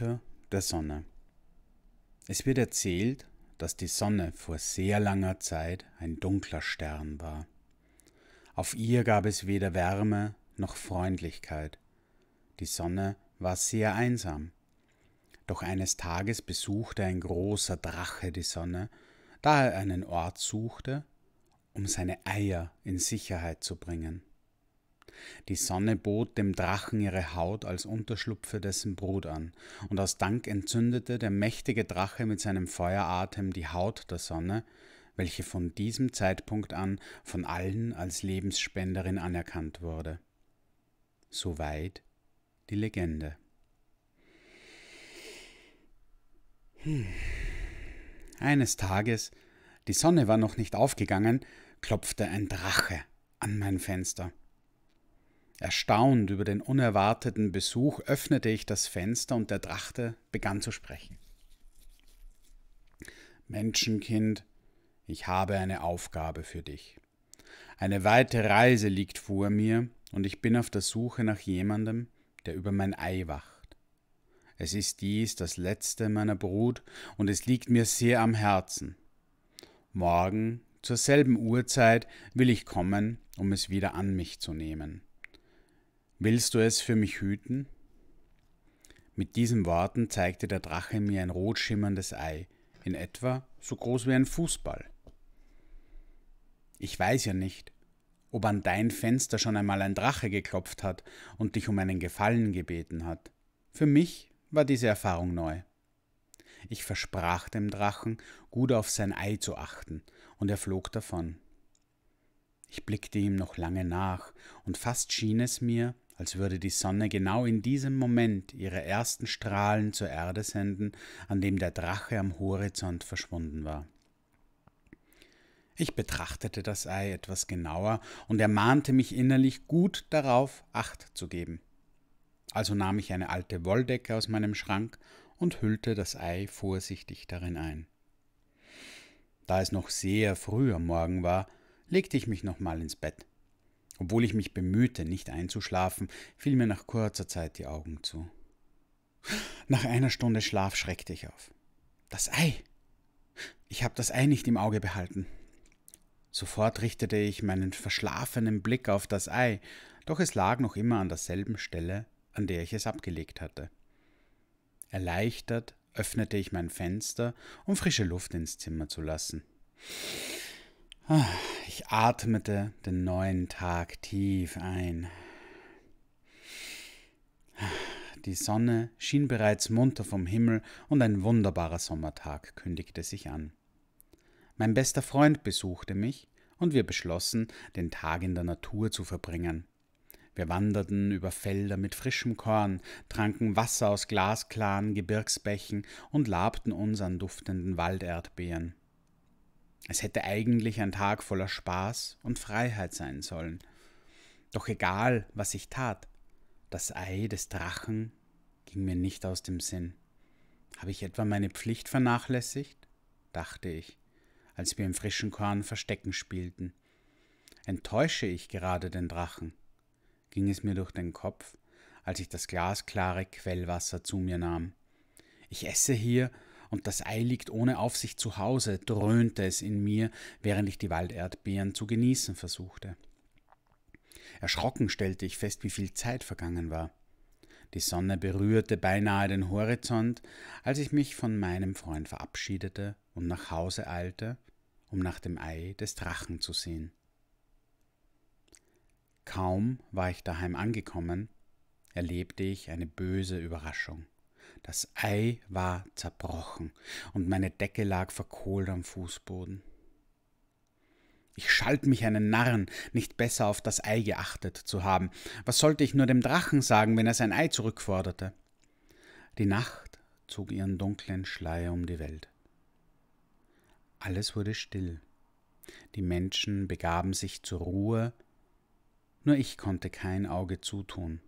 Hüter der Sonne. Es wird erzählt, dass die Sonne vor sehr langer Zeit ein dunkler Stern war. Auf ihr gab es weder Wärme noch Freundlichkeit. Die Sonne war sehr einsam. Doch eines Tages besuchte ein großer Drache die Sonne, da er einen Ort suchte, um seine Eier in Sicherheit zu bringen. Die Sonne bot dem Drachen ihre Haut als Unterschlupf für dessen Brut an, und aus Dank entzündete der mächtige Drache mit seinem Feueratem die Haut der Sonne, welche von diesem Zeitpunkt an von allen als Lebensspenderin anerkannt wurde. Soweit die Legende. Hm. Eines Tages, die Sonne war noch nicht aufgegangen, klopfte ein Drache an mein Fenster. Erstaunt über den unerwarteten Besuch öffnete ich das Fenster und der Drachte begann zu sprechen. Menschenkind, ich habe eine Aufgabe für dich. Eine weite Reise liegt vor mir und ich bin auf der Suche nach jemandem, der über mein Ei wacht. Es ist dies das letzte meiner Brut und es liegt mir sehr am Herzen. Morgen zur selben Uhrzeit will ich kommen, um es wieder an mich zu nehmen. Willst du es für mich hüten? Mit diesen Worten zeigte der Drache mir ein rot schimmerndes Ei, in etwa so groß wie ein Fußball. Ich weiß ja nicht, ob an dein Fenster schon einmal ein Drache geklopft hat und dich um einen Gefallen gebeten hat. Für mich war diese Erfahrung neu. Ich versprach dem Drachen, gut auf sein Ei zu achten, und er flog davon. Ich blickte ihm noch lange nach, und fast schien es mir, als würde die Sonne genau in diesem Moment ihre ersten Strahlen zur Erde senden, an dem der Drache am Horizont verschwunden war. Ich betrachtete das Ei etwas genauer und ermahnte mich innerlich gut darauf, Acht zu geben. Also nahm ich eine alte Wolldecke aus meinem Schrank und hüllte das Ei vorsichtig darin ein. Da es noch sehr früh am Morgen war, legte ich mich nochmal ins Bett. Obwohl ich mich bemühte, nicht einzuschlafen, fiel mir nach kurzer Zeit die Augen zu. Nach einer Stunde Schlaf schreckte ich auf. Das Ei! Ich habe das Ei nicht im Auge behalten. Sofort richtete ich meinen verschlafenen Blick auf das Ei, doch es lag noch immer an derselben Stelle, an der ich es abgelegt hatte. Erleichtert öffnete ich mein Fenster, um frische Luft ins Zimmer zu lassen. Ah, ich atmete den neuen Tag tief ein. Ah, die Sonne schien bereits munter vom Himmel und ein wunderbarer Sommertag kündigte sich an. Mein bester Freund besuchte mich und wir beschlossen, den Tag in der Natur zu verbringen. Wir wanderten über Felder mit frischem Korn, tranken Wasser aus glasklaren Gebirgsbächen und labten uns an duftenden Walderdbeeren. Es hätte eigentlich ein Tag voller Spaß und Freiheit sein sollen. Doch egal, was ich tat, das Ei des Drachen ging mir nicht aus dem Sinn. Habe ich etwa meine Pflicht vernachlässigt? dachte ich, als wir im frischen Korn Verstecken spielten. Enttäusche ich gerade den Drachen? ging es mir durch den Kopf, als ich das glasklare Quellwasser zu mir nahm. Ich esse hier und das Ei liegt ohne Aufsicht zu Hause, dröhnte es in mir, während ich die Walderdbeeren zu genießen versuchte. Erschrocken stellte ich fest, wie viel Zeit vergangen war. Die Sonne berührte beinahe den Horizont, als ich mich von meinem Freund verabschiedete und nach Hause eilte, um nach dem Ei des Drachen zu sehen. Kaum war ich daheim angekommen, erlebte ich eine böse Überraschung. Das Ei war zerbrochen und meine Decke lag verkohlt am Fußboden. Ich schalt mich einen Narren, nicht besser auf das Ei geachtet zu haben. Was sollte ich nur dem Drachen sagen, wenn er sein Ei zurückforderte? Die Nacht zog ihren dunklen Schleier um die Welt. Alles wurde still. Die Menschen begaben sich zur Ruhe, nur ich konnte kein Auge zutun.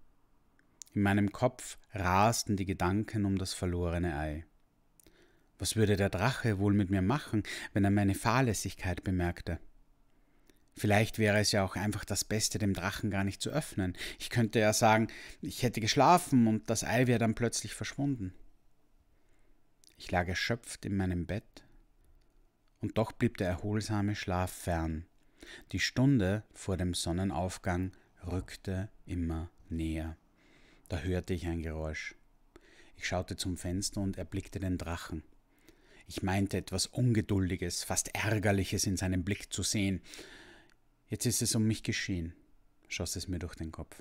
In meinem Kopf rasten die Gedanken um das verlorene Ei. Was würde der Drache wohl mit mir machen, wenn er meine Fahrlässigkeit bemerkte? Vielleicht wäre es ja auch einfach das Beste, dem Drachen gar nicht zu öffnen. Ich könnte ja sagen, ich hätte geschlafen und das Ei wäre dann plötzlich verschwunden. Ich lag erschöpft in meinem Bett, und doch blieb der erholsame Schlaf fern. Die Stunde vor dem Sonnenaufgang rückte immer näher. Da hörte ich ein Geräusch. Ich schaute zum Fenster und erblickte den Drachen. Ich meinte etwas Ungeduldiges, fast Ärgerliches in seinem Blick zu sehen. Jetzt ist es um mich geschehen, schoss es mir durch den Kopf.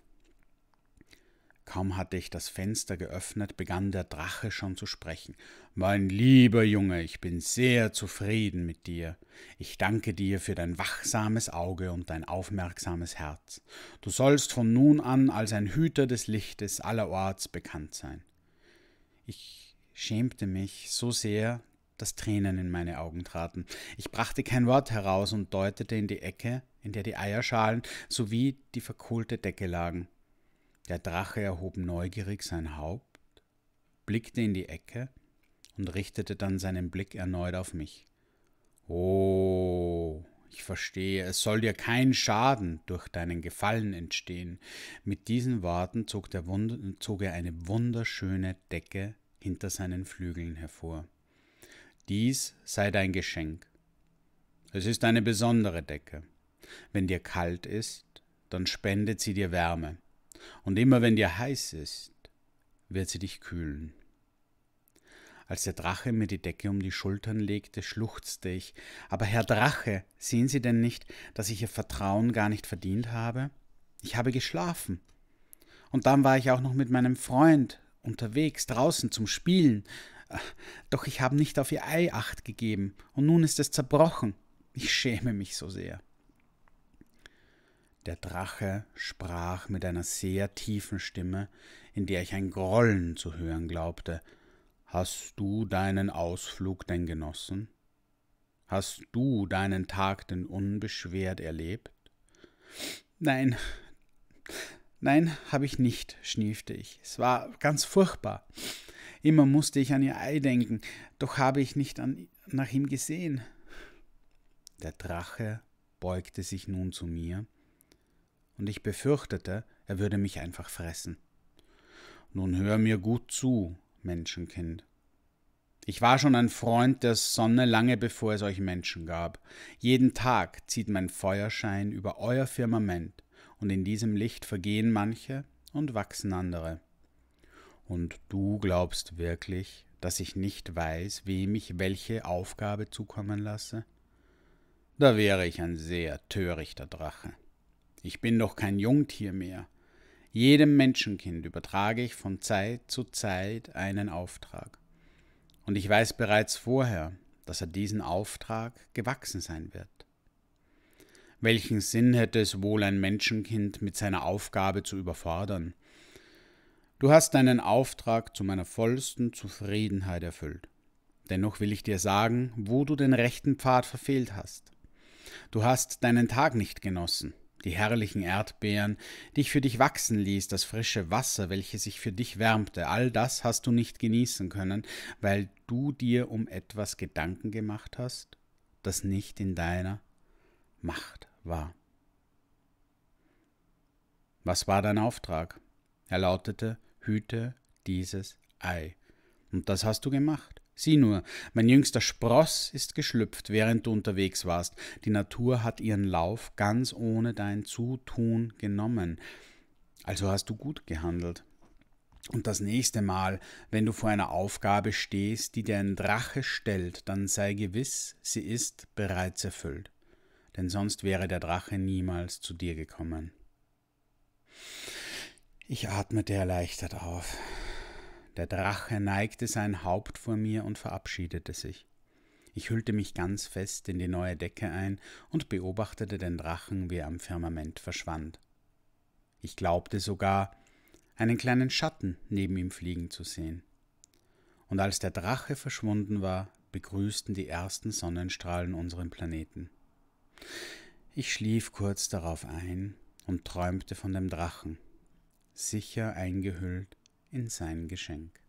Kaum hatte ich das Fenster geöffnet, begann der Drache schon zu sprechen. Mein lieber Junge, ich bin sehr zufrieden mit dir. Ich danke dir für dein wachsames Auge und dein aufmerksames Herz. Du sollst von nun an als ein Hüter des Lichtes allerorts bekannt sein. Ich schämte mich so sehr, dass Tränen in meine Augen traten. Ich brachte kein Wort heraus und deutete in die Ecke, in der die Eierschalen sowie die verkohlte Decke lagen. Der Drache erhob neugierig sein Haupt, blickte in die Ecke und richtete dann seinen Blick erneut auf mich. Oh, ich verstehe, es soll dir kein Schaden durch deinen Gefallen entstehen. Mit diesen Worten zog, zog er eine wunderschöne Decke hinter seinen Flügeln hervor. Dies sei dein Geschenk. Es ist eine besondere Decke. Wenn dir kalt ist, dann spendet sie dir Wärme. Und immer wenn dir heiß ist, wird sie dich kühlen. Als der Drache mir die Decke um die Schultern legte, schluchzte ich. Aber Herr Drache, sehen Sie denn nicht, dass ich Ihr Vertrauen gar nicht verdient habe? Ich habe geschlafen. Und dann war ich auch noch mit meinem Freund unterwegs, draußen zum Spielen. Doch ich habe nicht auf Ihr Ei acht gegeben, und nun ist es zerbrochen. Ich schäme mich so sehr. Der Drache sprach mit einer sehr tiefen Stimme, in der ich ein Grollen zu hören glaubte. Hast du deinen Ausflug denn genossen? Hast du deinen Tag denn unbeschwert erlebt? Nein, nein, habe ich nicht, schniefte ich. Es war ganz furchtbar. Immer musste ich an ihr Ei denken, doch habe ich nicht an, nach ihm gesehen. Der Drache beugte sich nun zu mir und ich befürchtete, er würde mich einfach fressen. Nun hör mir gut zu, Menschenkind. Ich war schon ein Freund der Sonne lange bevor es euch Menschen gab. Jeden Tag zieht mein Feuerschein über euer Firmament, und in diesem Licht vergehen manche und wachsen andere. Und du glaubst wirklich, dass ich nicht weiß, wem ich welche Aufgabe zukommen lasse? Da wäre ich ein sehr törichter Drache. Ich bin doch kein Jungtier mehr. Jedem Menschenkind übertrage ich von Zeit zu Zeit einen Auftrag. Und ich weiß bereits vorher, dass er diesen Auftrag gewachsen sein wird. Welchen Sinn hätte es wohl ein Menschenkind mit seiner Aufgabe zu überfordern? Du hast deinen Auftrag zu meiner vollsten Zufriedenheit erfüllt. Dennoch will ich dir sagen, wo du den rechten Pfad verfehlt hast. Du hast deinen Tag nicht genossen die herrlichen Erdbeeren, die ich für dich wachsen ließ, das frische Wasser, welches ich für dich wärmte, all das hast du nicht genießen können, weil du dir um etwas Gedanken gemacht hast, das nicht in deiner Macht war. Was war dein Auftrag? Er lautete, hüte dieses Ei. Und das hast du gemacht. Sieh nur, mein jüngster Spross ist geschlüpft, während du unterwegs warst. Die Natur hat ihren Lauf ganz ohne dein Zutun genommen. Also hast du gut gehandelt. Und das nächste Mal, wenn du vor einer Aufgabe stehst, die dir ein Drache stellt, dann sei gewiss, sie ist bereits erfüllt. Denn sonst wäre der Drache niemals zu dir gekommen. Ich atmete erleichtert auf. Der Drache neigte sein Haupt vor mir und verabschiedete sich. Ich hüllte mich ganz fest in die neue Decke ein und beobachtete den Drachen, wie er am Firmament verschwand. Ich glaubte sogar, einen kleinen Schatten neben ihm fliegen zu sehen. Und als der Drache verschwunden war, begrüßten die ersten Sonnenstrahlen unseren Planeten. Ich schlief kurz darauf ein und träumte von dem Drachen, sicher eingehüllt in sein Geschenk.